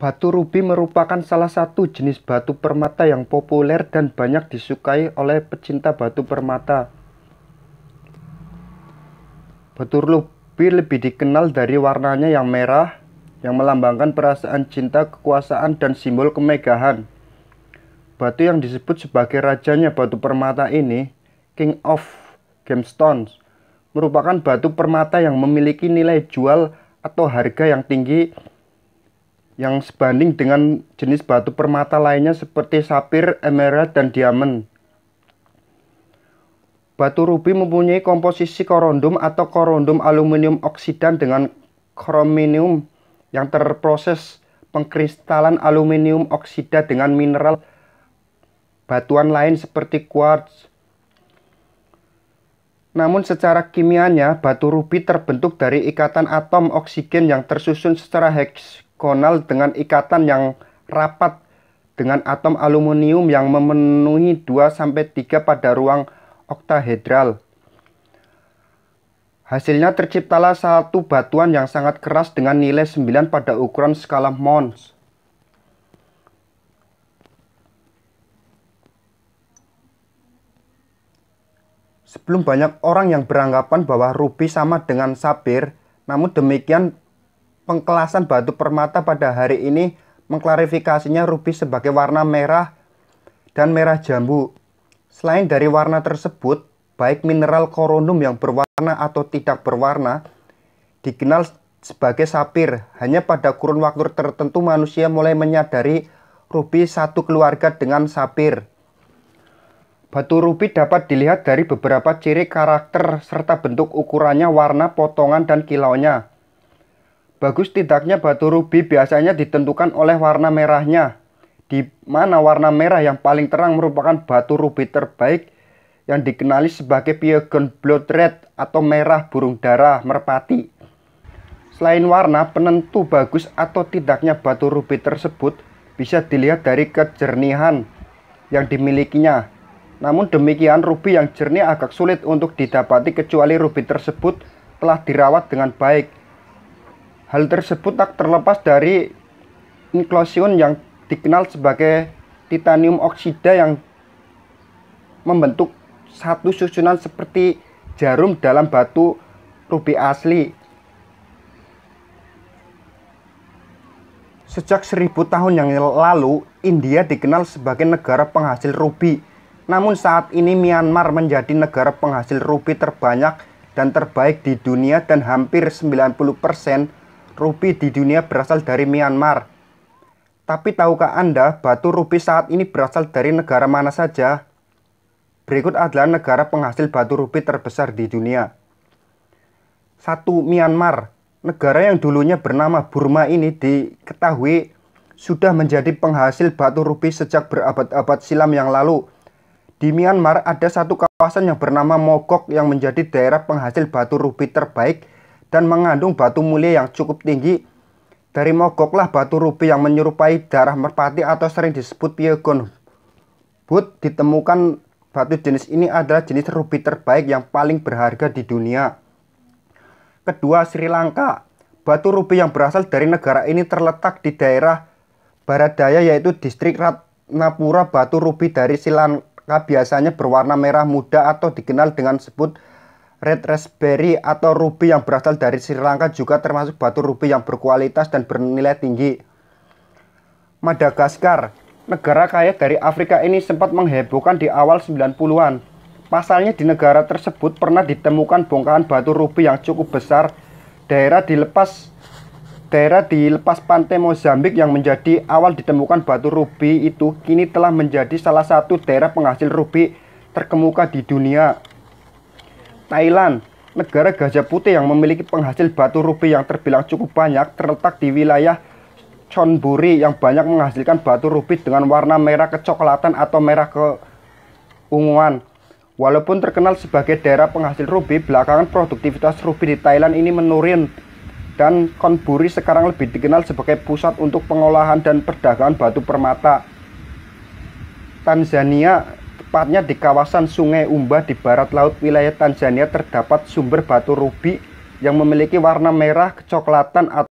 Batu rubi merupakan salah satu jenis batu permata yang populer dan banyak disukai oleh pecinta batu permata. Batu rubi lebih dikenal dari warnanya yang merah, yang melambangkan perasaan cinta, kekuasaan, dan simbol kemegahan. Batu yang disebut sebagai rajanya batu permata ini, King of Gemstones, merupakan batu permata yang memiliki nilai jual atau harga yang tinggi yang sebanding dengan jenis batu permata lainnya seperti sapir, emerald, dan diamond. Batu rubi mempunyai komposisi korondum atau korondum aluminium oksidan dengan krominium yang terproses pengkristalan aluminium oksida dengan mineral batuan lain seperti quartz. Namun secara kimianya, batu rubi terbentuk dari ikatan atom oksigen yang tersusun secara heks Konal dengan ikatan yang rapat dengan atom aluminium yang memenuhi 2-3 pada ruang oktahedral. Hasilnya terciptalah satu batuan yang sangat keras dengan nilai 9 pada ukuran skala Mons. Sebelum banyak orang yang beranggapan bahwa rubi sama dengan sabir, namun demikian pengkelasan batu permata pada hari ini mengklarifikasinya rubi sebagai warna merah dan merah jambu. Selain dari warna tersebut, baik mineral koronum yang berwarna atau tidak berwarna dikenal sebagai sapir. Hanya pada kurun waktu tertentu manusia mulai menyadari rubi satu keluarga dengan sapir. Batu rubi dapat dilihat dari beberapa ciri karakter serta bentuk ukurannya, warna, potongan, dan kilaunya. Bagus tidaknya batu rubi biasanya ditentukan oleh warna merahnya, di mana warna merah yang paling terang merupakan batu rubi terbaik yang dikenali sebagai Piagon Blood Red atau merah burung darah merpati. Selain warna, penentu bagus atau tidaknya batu rubi tersebut bisa dilihat dari kejernihan yang dimilikinya. Namun demikian, rubi yang jernih agak sulit untuk didapati kecuali rubi tersebut telah dirawat dengan baik Hal tersebut tak terlepas dari inklusion yang dikenal sebagai titanium oksida yang membentuk satu susunan seperti jarum dalam batu rubi asli. Sejak seribu tahun yang lalu, India dikenal sebagai negara penghasil rubi. Namun saat ini Myanmar menjadi negara penghasil rubi terbanyak dan terbaik di dunia dan hampir 90% Rupi di dunia berasal dari Myanmar. Tapi tahukah Anda batu rupi saat ini berasal dari negara mana saja? Berikut adalah negara penghasil batu rupi terbesar di dunia. 1. Myanmar. Negara yang dulunya bernama Burma ini diketahui sudah menjadi penghasil batu rupi sejak berabad-abad silam yang lalu. Di Myanmar ada satu kawasan yang bernama Mogok yang menjadi daerah penghasil batu rupi terbaik dan mengandung batu mulia yang cukup tinggi. Dari mogoklah batu rubi yang menyerupai darah merpati atau sering disebut piegon. But ditemukan batu jenis ini adalah jenis rubi terbaik yang paling berharga di dunia. Kedua, Sri Lanka. Batu rubi yang berasal dari negara ini terletak di daerah barat daya yaitu distrik Ratnapura. Batu rubi dari Sri Lanka biasanya berwarna merah muda atau dikenal dengan sebut Red raspberry atau ruby yang berasal dari Sri Lanka juga termasuk batu ruby yang berkualitas dan bernilai tinggi. Madagaskar, negara kaya dari Afrika ini sempat menghebohkan di awal 90-an. Pasalnya di negara tersebut pernah ditemukan bongkahan batu ruby yang cukup besar. Daerah dilepas daerah di lepas pantai Mozambik yang menjadi awal ditemukan batu rubi itu kini telah menjadi salah satu daerah penghasil rubi terkemuka di dunia. Thailand. Negara gajah putih yang memiliki penghasil batu rubi yang terbilang cukup banyak terletak di wilayah Chonburi yang banyak menghasilkan batu rubi dengan warna merah kecoklatan atau merah keunguan. Walaupun terkenal sebagai daerah penghasil rubi, belakangan produktivitas rubi di Thailand ini menurun dan Konburi sekarang lebih dikenal sebagai pusat untuk pengolahan dan perdagangan batu permata. Tanzania tepatnya di kawasan Sungai Umba di barat laut wilayah Tanzania terdapat sumber batu rubi yang memiliki warna merah kecoklatan atau